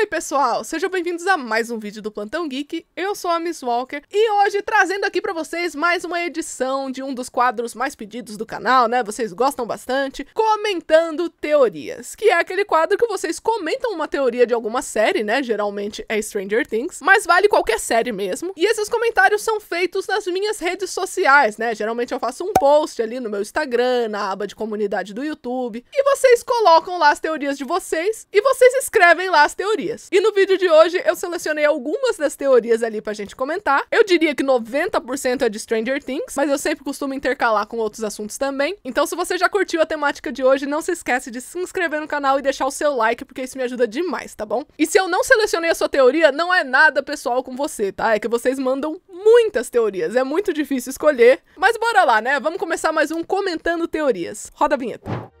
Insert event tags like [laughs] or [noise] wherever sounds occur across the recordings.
Oi, pessoal! Sejam bem-vindos a mais um vídeo do Plantão Geek. Eu sou a Miss Walker e hoje trazendo aqui para vocês mais uma edição de um dos quadros mais pedidos do canal, né? Vocês gostam bastante, comentando teorias, que é aquele quadro que vocês comentam uma teoria de alguma série, né? Geralmente é Stranger Things, mas vale qualquer série mesmo. E esses comentários são feitos nas minhas redes sociais, né? Geralmente eu faço um post ali no meu Instagram, na aba de comunidade do YouTube, e vocês colocam lá as teorias de vocês e vocês escrevem lá as teorias teorias. E no vídeo de hoje eu selecionei algumas das teorias ali pra gente comentar. Eu diria que 90% é de Stranger Things, mas eu sempre costumo intercalar com outros assuntos também. Então se você já curtiu a temática de hoje, não se esquece de se inscrever no canal e deixar o seu like, porque isso me ajuda demais, tá bom? E se eu não selecionei a sua teoria, não é nada pessoal com você, tá? É que vocês mandam muitas teorias, é muito difícil escolher. Mas bora lá, né? Vamos começar mais um comentando teorias. Roda a vinheta.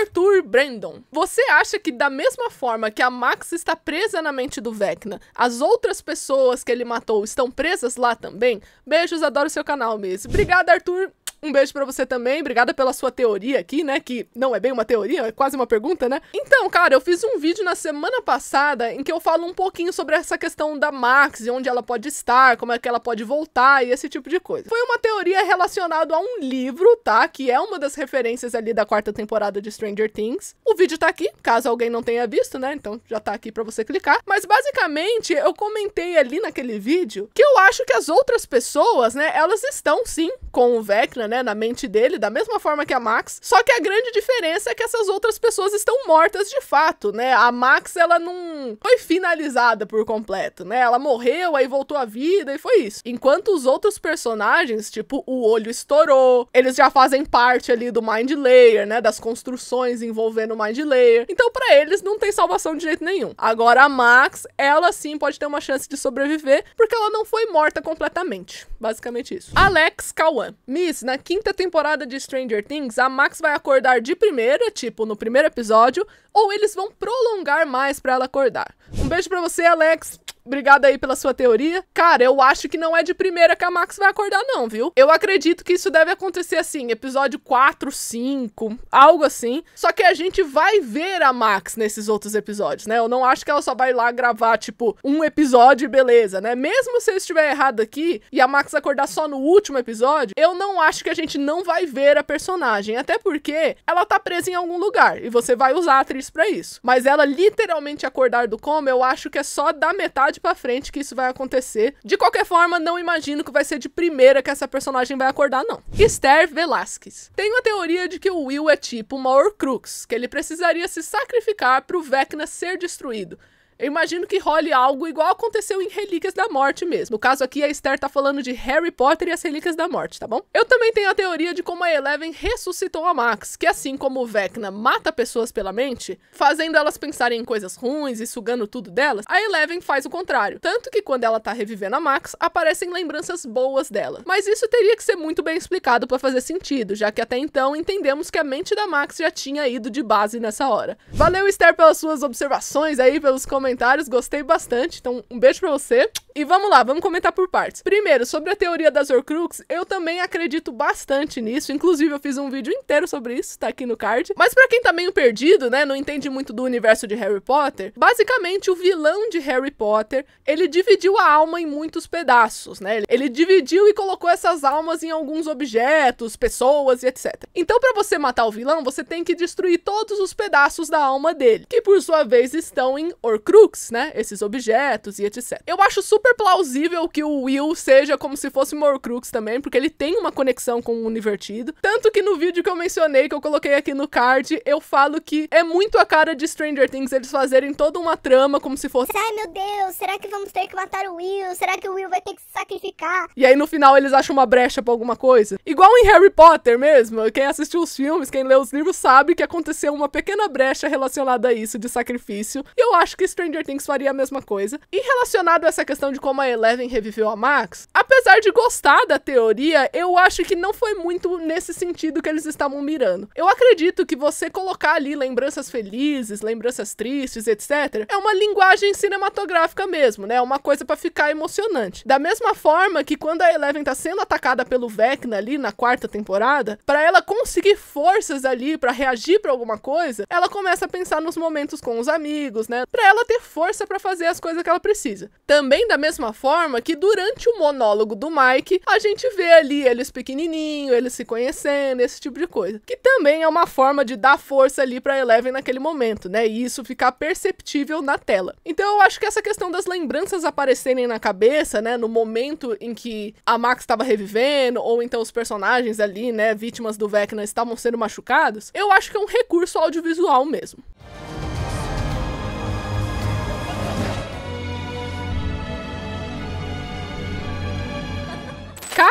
Arthur Brandon, você acha que da mesma forma que a Max está presa na mente do Vecna, as outras pessoas que ele matou estão presas lá também? Beijos, adoro seu canal, Miss. Obrigada, Arthur. Um beijo para você também. Obrigada pela sua teoria aqui, né? Que não é bem uma teoria, é quase uma pergunta, né? Então, cara, eu fiz um vídeo na semana passada em que eu falo um pouquinho sobre essa questão da Max, e onde ela pode estar, como é que ela pode voltar e esse tipo de coisa. Foi uma teoria relacionada a um livro, tá? Que é uma das referências ali da quarta temporada de Stranger Things. O vídeo tá aqui, caso alguém não tenha visto, né? Então já tá aqui para você clicar. Mas basicamente, eu comentei ali naquele vídeo que eu acho que as outras pessoas, né, elas estão sim com o Vecna, né? né, na mente dele, da mesma forma que a Max. Só que a grande diferença é que essas outras pessoas estão mortas de fato, né? A Max, ela não foi finalizada por completo, né? Ela morreu, aí voltou à vida e foi isso. Enquanto os outros personagens, tipo, o olho estourou, eles já fazem parte ali do Mind Layer, né? Das construções envolvendo o Mind Layer. Então, para eles, não tem salvação de jeito nenhum. Agora, a Max, ela sim pode ter uma chance de sobreviver, porque ela não foi morta completamente. Basicamente isso. Alex Kawan. Miss, na né? quinta temporada de Stranger Things, a Max vai acordar de primeira, tipo no primeiro episódio, ou eles vão prolongar mais para ela acordar. Um beijo para você, Alex obrigado aí pela sua teoria. Cara, eu acho que não é de primeira que a Max vai acordar, não, viu? Eu acredito que isso deve acontecer assim, episódio 4, 5, algo assim. Só que a gente vai ver a Max nesses outros episódios, né? Eu não acho que ela só vai lá gravar, tipo, um episódio e beleza, né? Mesmo se eu estiver errado aqui e a Max acordar só no último episódio, eu não acho que a gente não vai ver a personagem. Até porque ela tá presa em algum lugar e você vai usar a atriz pra isso. Mas ela literalmente acordar do coma, eu acho que é só da metade mais pra frente que isso vai acontecer. De qualquer forma, não imagino que vai ser de primeira que essa personagem vai acordar, não. Esther Velasquez. Tem uma teoria de que o Will é tipo uma Horcrux, que ele precisaria se sacrificar pro Vecna ser destruído. Eu imagino que role algo igual aconteceu em Relíquias da Morte mesmo. No caso aqui, a Esther tá falando de Harry Potter e as Relíquias da Morte, tá bom? Eu também tenho a teoria de como a Eleven ressuscitou a Max, que assim como o Vecna mata pessoas pela mente, fazendo elas pensarem em coisas ruins e sugando tudo delas, a Eleven faz o contrário. Tanto que quando ela tá revivendo a Max, aparecem lembranças boas dela. Mas isso teria que ser muito bem explicado para fazer sentido, já que até então entendemos que a mente da Max já tinha ido de base nessa hora. Valeu, Esther, pelas suas observações aí, pelos comentários comentários, gostei bastante. Então, um beijo pra você. E vamos lá, vamos comentar por partes. Primeiro, sobre a teoria das Horcruxes, eu também acredito bastante nisso. Inclusive, eu fiz um vídeo inteiro sobre isso, tá aqui no card. Mas para quem tá meio perdido, né, não entende muito do universo de Harry Potter, basicamente o vilão de Harry Potter, ele dividiu a alma em muitos pedaços, né? Ele dividiu e colocou essas almas em alguns objetos, pessoas e etc. Então, para você matar o vilão, você tem que destruir todos os pedaços da alma dele, que por sua vez estão em Horcruxes Horcrux, né? Esses objetos e etc. Eu acho super plausível que o Will seja como se fosse um Horcrux também, porque ele tem uma conexão com o Univertido. Tanto que no vídeo que eu mencionei, que eu coloquei aqui no card, eu falo que é muito a cara de Stranger Things eles fazerem toda uma trama como se fosse... Ai, meu Deus, será que vamos ter que matar o Will? Será que o Will vai ter que se sacrificar? E aí, no final, eles acham uma brecha pra alguma coisa. Igual em Harry Potter mesmo. Quem assistiu os filmes, quem lê os livros, sabe que aconteceu uma pequena brecha relacionada a isso de sacrifício. E eu acho que Stranger Stranger Things faria a mesma coisa. E relacionado a essa questão de como a Eleven reviveu a Max, apesar de gostar da teoria, eu acho que não foi muito nesse sentido que eles estavam mirando. Eu acredito que você colocar ali lembranças felizes, lembranças tristes, etc., é uma linguagem cinematográfica mesmo, né? É uma coisa para ficar emocionante. Da mesma forma que quando a Eleven tá sendo atacada pelo Vecna ali na quarta temporada, para ela conseguir forças ali para reagir para alguma coisa, ela começa a pensar nos momentos com os amigos, né? Para ela ter ter força para fazer as coisas que ela precisa. Também da mesma forma que durante o monólogo do Mike, a gente vê ali eles pequenininho, eles se conhecendo, esse tipo de coisa. Que também é uma forma de dar força ali para Eleven naquele momento, né? E isso ficar perceptível na tela. Então eu acho que essa questão das lembranças aparecerem na cabeça, né, no momento em que a Max estava revivendo ou então os personagens ali, né, vítimas do Vecna estavam sendo machucados, eu acho que é um recurso audiovisual mesmo.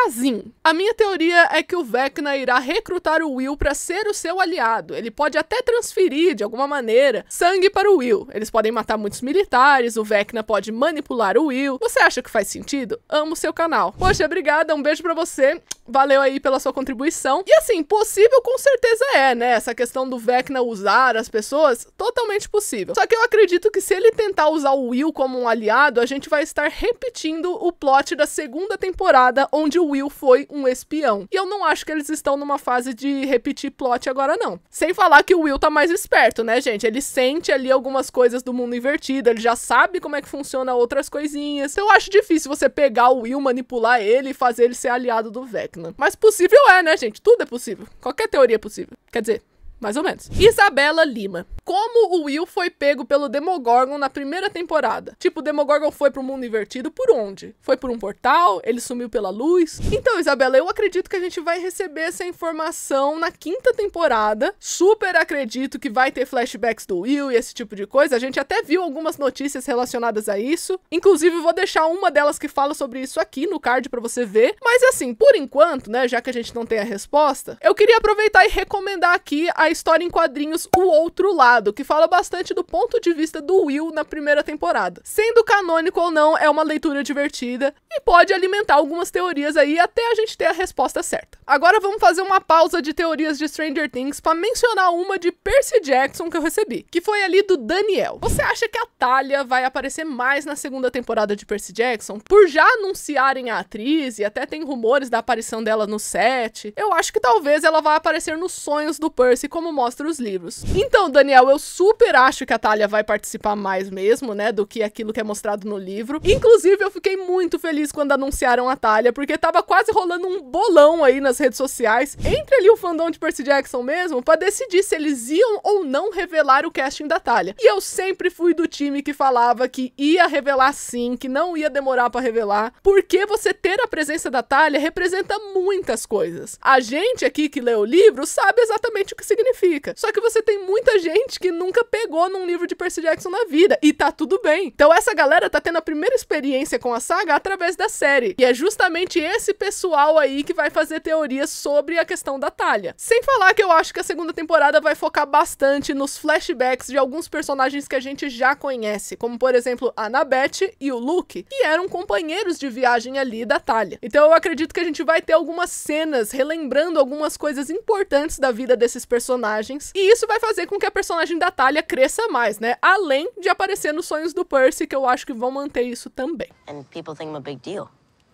Assim, a minha teoria é que o Vecna irá recrutar o Will para ser o seu aliado. Ele pode até transferir, de alguma maneira, sangue para o Will. Eles podem matar muitos militares, o Vecna pode manipular o Will. Você acha que faz sentido? Amo seu canal. Poxa, obrigada, um beijo para você. Valeu aí pela sua contribuição. E assim, possível com certeza é, né? Essa questão do Vecna usar as pessoas, totalmente possível. Só que eu acredito que se ele tentar usar o Will como um aliado, a gente vai estar repetindo o plot da segunda temporada, onde o Will foi um espião. E eu não acho que eles estão numa fase de repetir plot agora, não. Sem falar que o Will tá mais esperto, né, gente? Ele sente ali algumas coisas do mundo invertido, ele já sabe como é que funciona outras coisinhas. Então eu acho difícil você pegar o Will, manipular ele e fazer ele ser aliado do Vecna. Mas possível é, né, gente? Tudo é possível. Qualquer teoria é possível. Quer dizer, mais ou menos. Isabela Lima como o Will foi pego pelo Demogorgon na primeira temporada. Tipo, o Demogorgon foi pro mundo invertido por onde? Foi por um portal? Ele sumiu pela luz? Então, Isabela, eu acredito que a gente vai receber essa informação na quinta temporada. Super acredito que vai ter flashbacks do Will e esse tipo de coisa. A gente até viu algumas notícias relacionadas a isso. Inclusive, vou deixar uma delas que fala sobre isso aqui no card para você ver. Mas assim, por enquanto, né, já que a gente não tem a resposta, eu queria aproveitar e recomendar aqui a história em quadrinhos O Outro Lado que fala bastante do ponto de vista do Will na primeira temporada. Sendo canônico ou não, é uma leitura divertida e pode alimentar algumas teorias aí até a gente ter a resposta certa. Agora vamos fazer uma pausa de teorias de Stranger Things para mencionar uma de Percy Jackson que eu recebi, que foi ali do Daniel. Você acha que a Talia vai aparecer mais na segunda temporada de Percy Jackson? Por já anunciarem a atriz e até tem rumores da aparição dela no set, eu acho que talvez ela vá aparecer nos sonhos do Percy como mostra os livros. Então, Daniel, eu super acho que a Talia vai participar mais mesmo, né, do que aquilo que é mostrado no livro. Inclusive, eu fiquei muito feliz quando anunciaram a Talia, porque tava quase rolando um bolão aí nas redes sociais, entre ali o fandom de Percy Jackson mesmo, para decidir se eles iam ou não revelar o casting da Talia. E eu sempre fui do time que falava que ia revelar sim, que não ia demorar para revelar, porque você ter a presença da Talia representa muitas coisas. A gente aqui que lê o livro sabe exatamente o que significa. Só que você tem muita gente gente que nunca pegou num livro de Percy Jackson na vida. E tá tudo bem. Então essa galera tá tendo a primeira experiência com a saga através da série. E é justamente esse pessoal aí que vai fazer teorias sobre a questão da talha. Sem falar que eu acho que a segunda temporada vai focar bastante nos flashbacks de alguns personagens que a gente já conhece, como por exemplo a Nabeth e o Luke, que eram companheiros de viagem ali da talha. Então eu acredito que a gente vai ter algumas cenas relembrando algumas coisas importantes da vida desses personagens, e isso vai fazer com que a personagem personagem da Talia cresça mais, né? Além de aparecer nos sonhos do Percy, que eu acho que vão manter isso também. And people think I'm a big deal.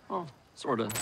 Oh.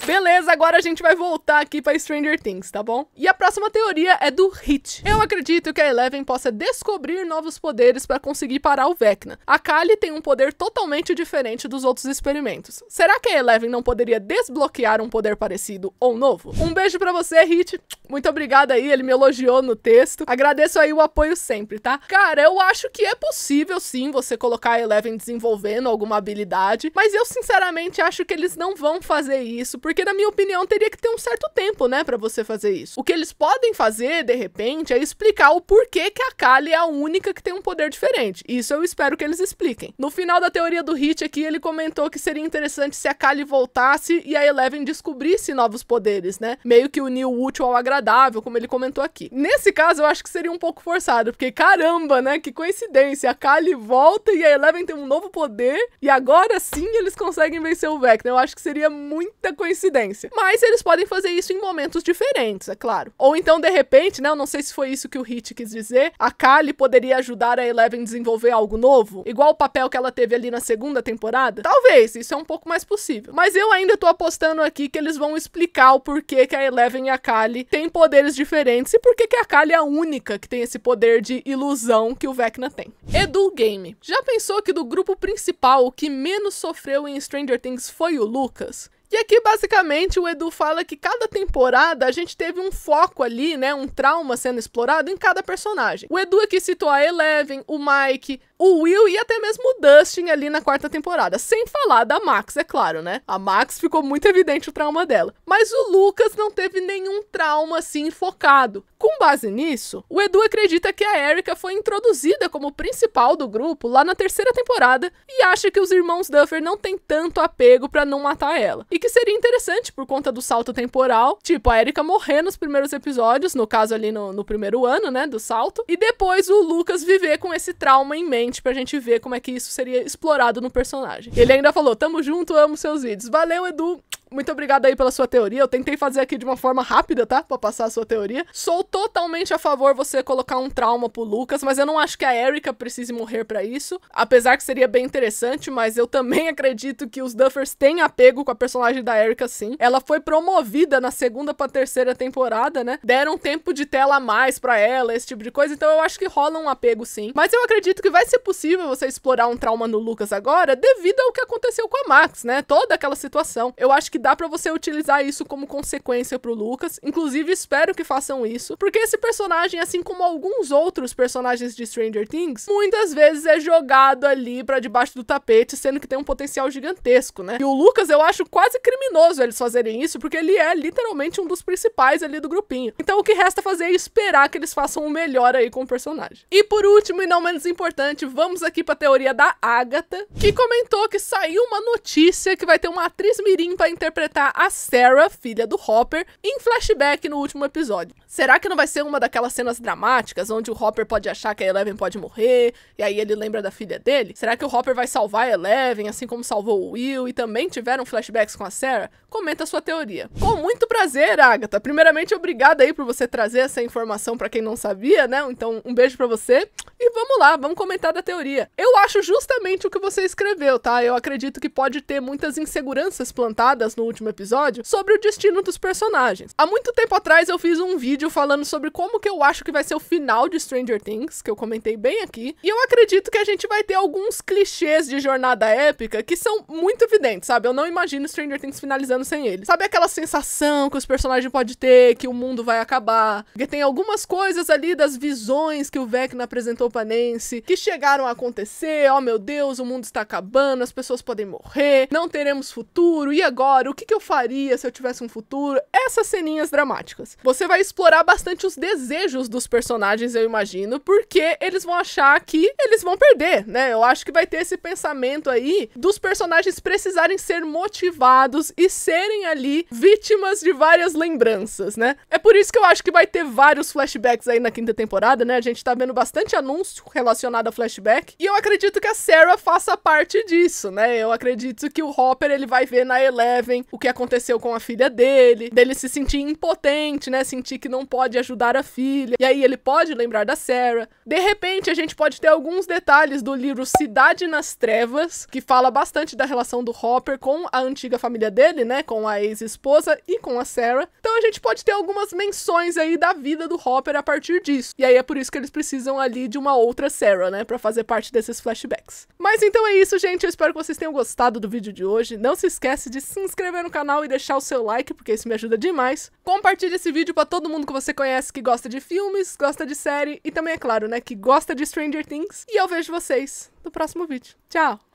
Beleza, agora a gente vai voltar aqui pra Stranger Things, tá bom? E a próxima teoria é do Hit. Eu acredito que a Eleven possa descobrir novos poderes para conseguir parar o Vecna. A Kali tem um poder totalmente diferente dos outros experimentos. Será que a Eleven não poderia desbloquear um poder parecido ou novo? Um beijo para você, Hit. Muito obrigada aí, ele me elogiou no texto. Agradeço aí o apoio sempre, tá? Cara, eu acho que é possível sim você colocar a Eleven desenvolvendo alguma habilidade, mas eu sinceramente acho que eles não vão fazer fazer isso, porque na minha opinião teria que ter um certo tempo, né, para você fazer isso. O que eles podem fazer, de repente, é explicar o porquê que a Kali é a única que tem um poder diferente. Isso eu espero que eles expliquem. No final da teoria do Hit aqui, ele comentou que seria interessante se a Kali voltasse e a Eleven descobrisse novos poderes, né? Meio que unir o útil ao agradável, como ele comentou aqui. Nesse caso, eu acho que seria um pouco forçado, porque caramba, né? Que coincidência. A Kali volta e a Eleven tem um novo poder e agora sim eles conseguem vencer o Vecna. Eu acho que seria muito muita coincidência. Mas eles podem fazer isso em momentos diferentes, é claro. Ou então, de repente, né? Eu não sei se foi isso que o Hit quis dizer. A Kali poderia ajudar a Eleven a desenvolver algo novo, igual o papel que ela teve ali na segunda temporada. Talvez, isso é um pouco mais possível. Mas eu ainda tô apostando aqui que eles vão explicar o porquê que a Eleven e a Kali têm poderes diferentes e porquê que a Kali é a única que tem esse poder de ilusão que o Vecna tem. Edu Game. Já pensou que do grupo principal o que menos sofreu em Stranger Things foi o Lucas? E aqui, basicamente, o Edu fala que cada temporada a gente teve um foco ali, né? Um trauma sendo explorado em cada personagem. O Edu aqui citou a Eleven, o Mike, o Will e até mesmo o Dustin ali na quarta temporada. Sem falar da Max, é claro, né? A Max ficou muito evidente o trauma dela. Mas o Lucas não teve nenhum trauma assim focado. Com base nisso, o Edu acredita que a Erika foi introduzida como principal do grupo lá na terceira temporada e acha que os irmãos Duffer não têm tanto apego para não matar ela. E que seria interessante por conta do salto temporal, tipo a Erika morrer nos primeiros episódios, no caso ali no, no, primeiro ano, né, do salto, e depois o Lucas viver com esse trauma em mente pra gente ver como é que isso seria explorado no personagem. Ele ainda falou: "Tamo junto, amo seus vídeos. Valeu, Edu." muito obrigado aí pela sua teoria. Eu tentei fazer aqui de uma forma rápida, tá? Pra passar a sua teoria. Sou totalmente a favor você colocar um trauma pro Lucas, mas eu não acho que a Erika precise morrer para isso. Apesar que seria bem interessante, mas eu também [laughs] acredito que os Duffers têm apego com a personagem da Erika, sim. Ela foi promovida na segunda pra terceira temporada, né? Deram tempo de tela a mais pra ela, esse tipo de coisa. Então eu acho que rola um apego, sim. Mas eu acredito que vai ser possível você explorar um trauma no Lucas agora, devido ao que aconteceu com a Max, né? Toda aquela situação. Eu acho que que dá para você utilizar isso como consequência pro Lucas. Inclusive, espero que façam isso, porque esse personagem, assim como alguns outros personagens de Stranger Things, muitas vezes é jogado ali para debaixo do tapete, sendo que tem um potencial gigantesco, né? E o Lucas, eu acho quase criminoso eles fazerem isso, porque ele é literalmente um dos principais ali do grupinho. Então o que resta fazer é esperar que eles façam o melhor aí com o personagem. E por último, e não menos importante, vamos aqui pra teoria da Agatha, que comentou que saiu uma notícia que vai ter uma atriz mirim pra interpretar interpretar a Sarah, filha do Hopper, em flashback no último episódio. Será que não vai ser uma daquelas cenas dramáticas onde o Hopper pode achar que a Eleven pode morrer e aí ele lembra da filha dele? Será que o Hopper vai salvar a Eleven, assim como salvou o Will e também tiveram flashbacks com a Sarah? comenta a sua teoria. Com muito prazer, Agatha. Primeiramente, obrigada aí por você trazer essa informação para quem não sabia, né? Então, um beijo para você. E vamos lá, vamos comentar da teoria. Eu acho justamente o que você escreveu, tá? Eu acredito que pode ter muitas inseguranças plantadas no último episódio sobre o destino dos personagens. Há muito tempo atrás eu fiz um vídeo falando sobre como que eu acho que vai ser o final de Stranger Things, que eu comentei bem aqui, e eu acredito que a gente vai ter alguns clichês de jornada épica que são muito evidentes, sabe? Eu não imagino Stranger Things finalizando sem ele. Sabe aquela sensação que os personagens podem ter, que o mundo vai acabar? Porque tem algumas coisas ali das visões que o Vecna apresentou pra Nancy que chegaram a acontecer. Oh meu Deus, o mundo está acabando, as pessoas podem morrer, não teremos futuro. E agora? O que, que eu faria se eu tivesse um futuro? Essas ceninhas dramáticas. Você vai explorar bastante os desejos dos personagens, eu imagino, porque eles vão achar que eles vão perder, né? Eu acho que vai ter esse pensamento aí dos personagens precisarem ser motivados e ser serem ali vítimas de várias lembranças, né? É por isso que eu acho que vai ter vários flashbacks aí na quinta temporada, né? A gente tá vendo bastante anúncio relacionado a flashback. E eu acredito que a Sarah faça parte disso, né? Eu acredito que o Hopper ele vai ver na Eleven o que aconteceu com a filha dele, dele se sentir impotente, né? Sentir que não pode ajudar a filha. E aí ele pode lembrar da Sarah. De repente, a gente pode ter alguns detalhes do livro Cidade nas Trevas, que fala bastante da relação do Hopper com a antiga família dele, né? né, com a ex-esposa e com a Sarah. Então a gente pode ter algumas menções aí da vida do Hopper a partir disso. E aí é por isso que eles precisam ali de uma outra Sarah, né, para fazer parte desses flashbacks. Mas então é isso, gente. Eu espero que vocês tenham gostado do vídeo de hoje. Não se esquece de se inscrever no canal e deixar o seu like, porque isso me ajuda demais. Compartilhe esse vídeo para todo mundo que você conhece que gosta de filmes, gosta de série e também, é claro, né, que gosta de Stranger Things. E eu vejo vocês no próximo vídeo. Tchau!